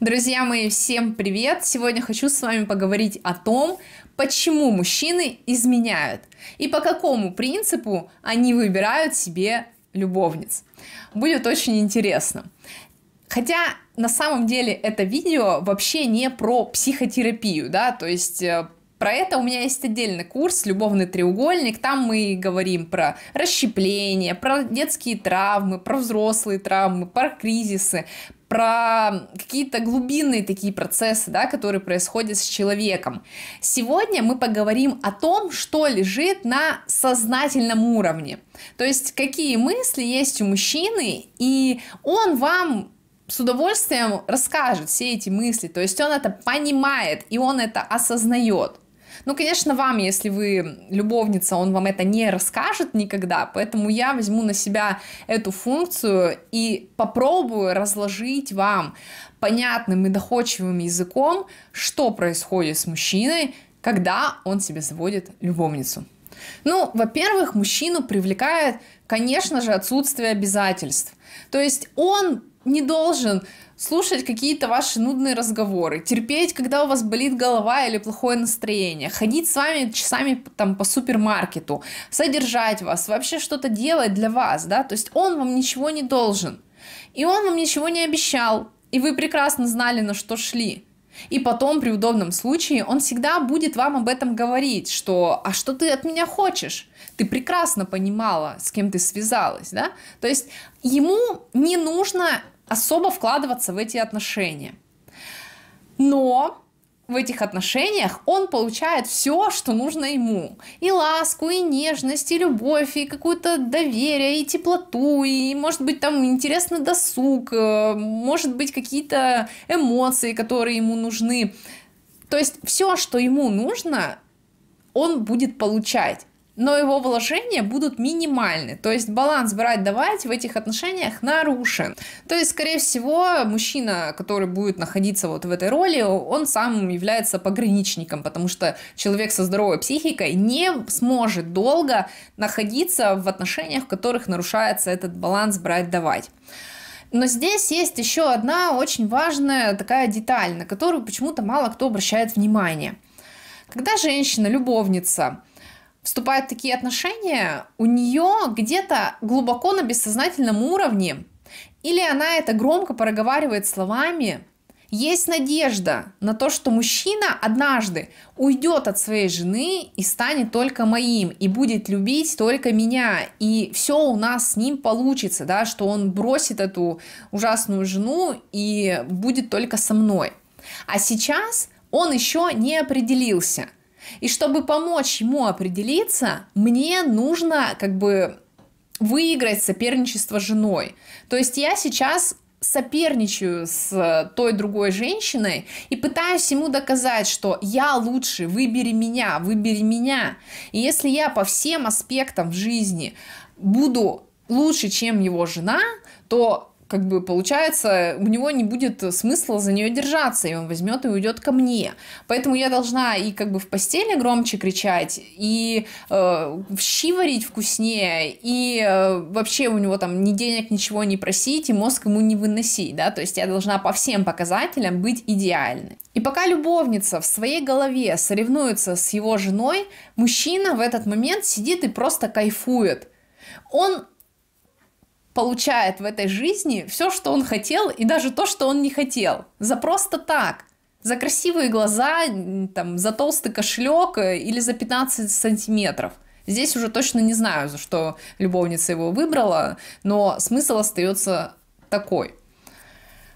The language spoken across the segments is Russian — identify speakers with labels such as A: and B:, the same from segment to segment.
A: Друзья мои, всем привет! Сегодня хочу с вами поговорить о том, почему мужчины изменяют и по какому принципу они выбирают себе любовниц. Будет очень интересно. Хотя на самом деле это видео вообще не про психотерапию, да, то есть э, про это у меня есть отдельный курс «Любовный треугольник». Там мы говорим про расщепление, про детские травмы, про взрослые травмы, про кризисы, про какие-то глубинные такие процессы, да, которые происходят с человеком. Сегодня мы поговорим о том, что лежит на сознательном уровне. То есть какие мысли есть у мужчины, и он вам с удовольствием расскажет все эти мысли. То есть он это понимает, и он это осознает. Ну, конечно, вам, если вы любовница, он вам это не расскажет никогда, поэтому я возьму на себя эту функцию и попробую разложить вам понятным и доходчивым языком, что происходит с мужчиной, когда он себе заводит любовницу. Ну, во-первых, мужчину привлекает, конечно же, отсутствие обязательств. То есть он не должен слушать какие-то ваши нудные разговоры, терпеть, когда у вас болит голова или плохое настроение, ходить с вами часами там по супермаркету, содержать вас, вообще что-то делать для вас, да, то есть он вам ничего не должен, и он вам ничего не обещал, и вы прекрасно знали, на что шли. И потом, при удобном случае, он всегда будет вам об этом говорить, что «а что ты от меня хочешь?» Ты прекрасно понимала, с кем ты связалась, да? То есть ему не нужно особо вкладываться в эти отношения. Но в этих отношениях он получает все, что нужно ему. И ласку, и нежность, и любовь, и какое-то доверие, и теплоту, и, может быть, там интересный досуг, э, может быть, какие-то эмоции, которые ему нужны. То есть все, что ему нужно, он будет получать но его вложения будут минимальны. То есть баланс брать-давать в этих отношениях нарушен. То есть, скорее всего, мужчина, который будет находиться вот в этой роли, он сам является пограничником, потому что человек со здоровой психикой не сможет долго находиться в отношениях, в которых нарушается этот баланс брать-давать. Но здесь есть еще одна очень важная такая деталь, на которую почему-то мало кто обращает внимание. Когда женщина, любовница, вступают в такие отношения, у нее где-то глубоко на бессознательном уровне, или она это громко проговаривает словами, есть надежда на то, что мужчина однажды уйдет от своей жены и станет только моим, и будет любить только меня, и все у нас с ним получится, да, что он бросит эту ужасную жену и будет только со мной. А сейчас он еще не определился. И чтобы помочь ему определиться, мне нужно как бы выиграть соперничество с женой. То есть я сейчас соперничаю с э, той другой женщиной и пытаюсь ему доказать, что я лучше, выбери меня, выбери меня. И если я по всем аспектам в жизни буду лучше, чем его жена, то как бы получается, у него не будет смысла за нее держаться, и он возьмет и уйдет ко мне. Поэтому я должна и как бы в постели громче кричать, и э, щи варить вкуснее, и э, вообще у него там ни денег, ничего не просить, и мозг ему не выносить, да, то есть я должна по всем показателям быть идеальной. И пока любовница в своей голове соревнуется с его женой, мужчина в этот момент сидит и просто кайфует. Он получает в этой жизни все, что он хотел, и даже то, что он не хотел. За просто так. За красивые глаза, там, за толстый кошелек э, или за 15 сантиметров. Здесь уже точно не знаю, за что любовница его выбрала, но смысл остается такой –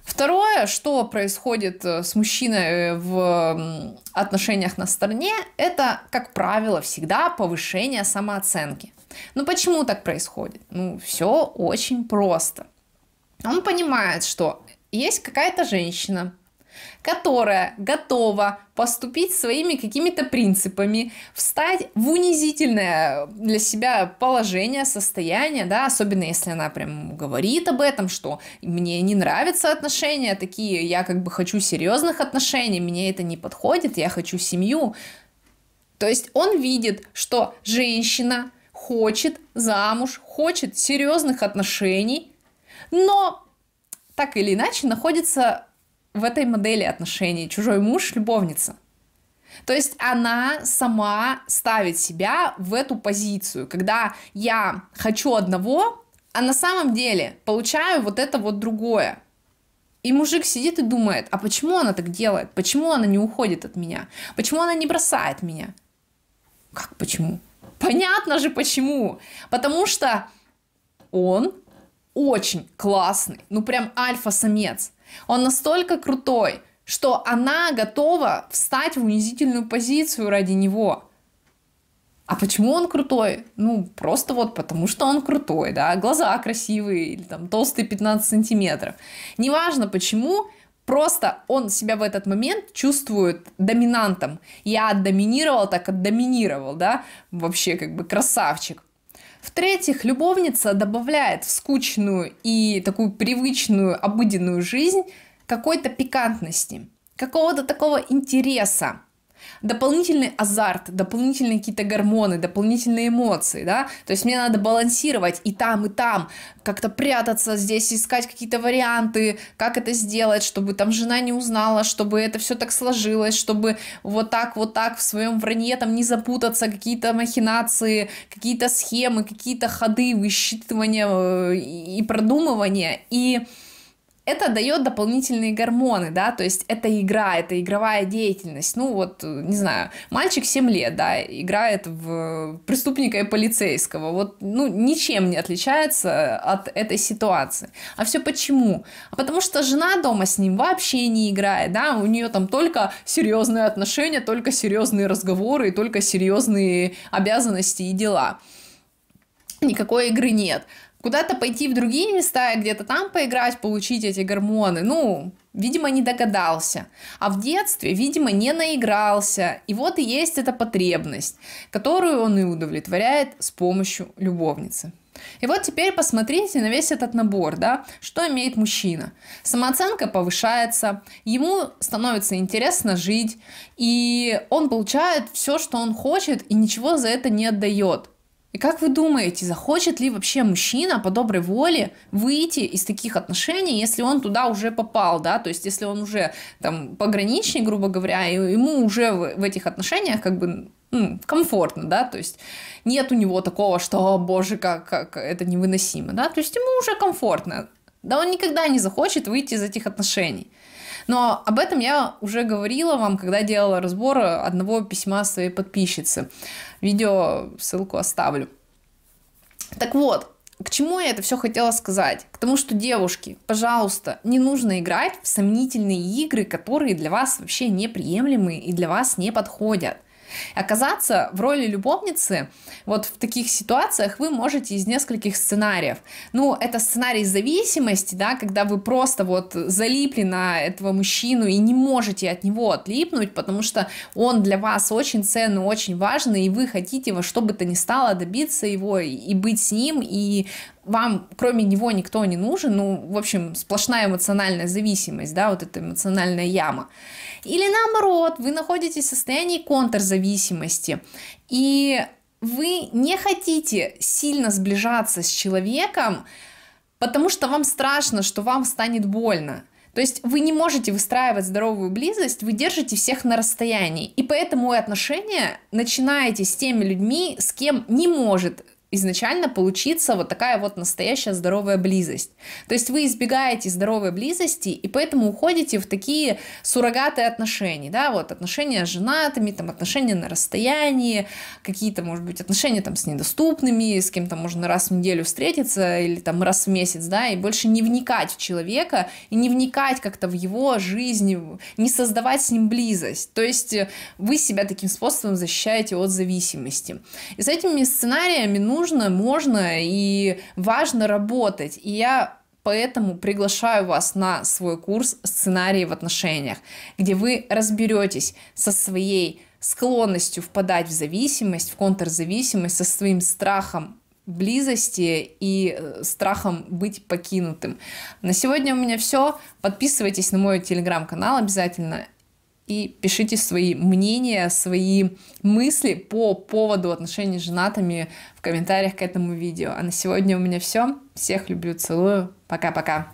A: Второе, что происходит э, с мужчиной э, в отношениях на стороне, это, как правило, всегда повышение самооценки. Ну почему так происходит? Ну все очень просто. Он понимает, что есть какая-то женщина, которая готова поступить своими какими-то принципами, встать в унизительное для себя положение, состояние, да, особенно если она прям говорит об этом, что мне не нравятся отношения такие, я как бы хочу серьезных отношений, мне это не подходит, я хочу семью. То есть он видит, что женщина хочет замуж, хочет серьезных отношений, но так или иначе находится в этой модели отношений чужой муж – любовница. То есть она сама ставит себя в эту позицию, когда я хочу одного, а на самом деле получаю вот это вот другое. И мужик сидит и думает, а почему она так делает? Почему она не уходит от меня? Почему она не бросает меня? Как почему? Понятно же почему. Потому что он очень классный, ну прям альфа-самец. Он настолько крутой, что она готова встать в унизительную позицию ради него. А почему он крутой? Ну, просто вот потому, что он крутой, да, глаза красивые, или там толстые 15 сантиметров. Неважно почему, просто он себя в этот момент чувствует доминантом. Я доминировал, так отдоминировал, да, вообще как бы красавчик. В-третьих, любовница добавляет в скучную и такую привычную обыденную жизнь какой-то пикантности, какого-то такого интереса, дополнительный азарт, дополнительные какие-то гормоны, дополнительные эмоции, да, то есть мне надо балансировать и там, и там, как-то прятаться здесь, искать какие-то варианты, как это сделать, чтобы там жена не узнала, чтобы это все так сложилось, чтобы вот так, вот так в своем вранье там не запутаться, какие-то махинации, какие-то схемы, какие-то ходы, высчитывания э, и продумывания, и это дает дополнительные гормоны, да, то есть это игра, это игровая деятельность. Ну вот, не знаю, мальчик 7 лет, да, играет в преступника и полицейского. Вот, ну, ничем не отличается от этой ситуации. А все почему? А потому что жена дома с ним вообще не играет, да, у нее там только серьезные отношения, только серьезные разговоры и только серьезные обязанности и дела никакой игры нет куда-то пойти в другие места, и где-то там поиграть, получить эти гормоны. Ну, видимо, не догадался. А в детстве, видимо, не наигрался. И вот и есть эта потребность, которую он и удовлетворяет с помощью любовницы. И вот теперь посмотрите на весь этот набор, да, что имеет мужчина. Самооценка повышается, ему становится интересно жить, и он получает все, что он хочет, и ничего за это не отдает. И как вы думаете, захочет ли вообще мужчина по доброй воле выйти из таких отношений, если он туда уже попал, да, то есть если он уже там пограничник, грубо говоря, и ему уже в этих отношениях как бы ну, комфортно, да, то есть нет у него такого, что, о боже, как, как это невыносимо, да, то есть ему уже комфортно, да он никогда не захочет выйти из этих отношений. Но об этом я уже говорила вам, когда делала разбор одного письма своей подписчицы. Видео ссылку оставлю. Так вот, к чему я это все хотела сказать? К тому, что девушки, пожалуйста, не нужно играть в сомнительные игры, которые для вас вообще неприемлемы и для вас не подходят. Оказаться в роли любовницы вот в таких ситуациях вы можете из нескольких сценариев. Ну, это сценарий зависимости, да, когда вы просто вот залипли на этого мужчину и не можете от него отлипнуть, потому что он для вас очень ценный, очень важный, и вы хотите во что бы то ни стало добиться его и быть с ним, и вам кроме него никто не нужен, ну, в общем, сплошная эмоциональная зависимость, да, вот эта эмоциональная яма. Или наоборот, вы находитесь в состоянии контрзависимости, и вы не хотите сильно сближаться с человеком, потому что вам страшно, что вам станет больно. То есть вы не можете выстраивать здоровую близость, вы держите всех на расстоянии. И поэтому отношения начинаете с теми людьми, с кем не может изначально получится вот такая вот настоящая здоровая близость. То есть вы избегаете здоровой близости и поэтому уходите в такие суррогаты отношения, да, вот отношения с женатыми, там отношения на расстоянии, какие-то, может быть, отношения там с недоступными, с кем-то можно раз в неделю встретиться или там раз в месяц, да, и больше не вникать в человека и не вникать как-то в его жизнь, не создавать с ним близость. То есть вы себя таким способом защищаете от зависимости. И с этими сценариями, ну, нужно, можно и важно работать. И я Поэтому приглашаю вас на свой курс «Сценарии в отношениях», где вы разберетесь со своей склонностью впадать в зависимость, в контрзависимость, со своим страхом близости и э, страхом быть покинутым. На сегодня у меня все. Подписывайтесь на мой телеграм-канал обязательно и пишите свои мнения, свои мысли по поводу отношений с женатыми в комментариях к этому видео. А на сегодня у меня все. Всех люблю, целую. Пока-пока.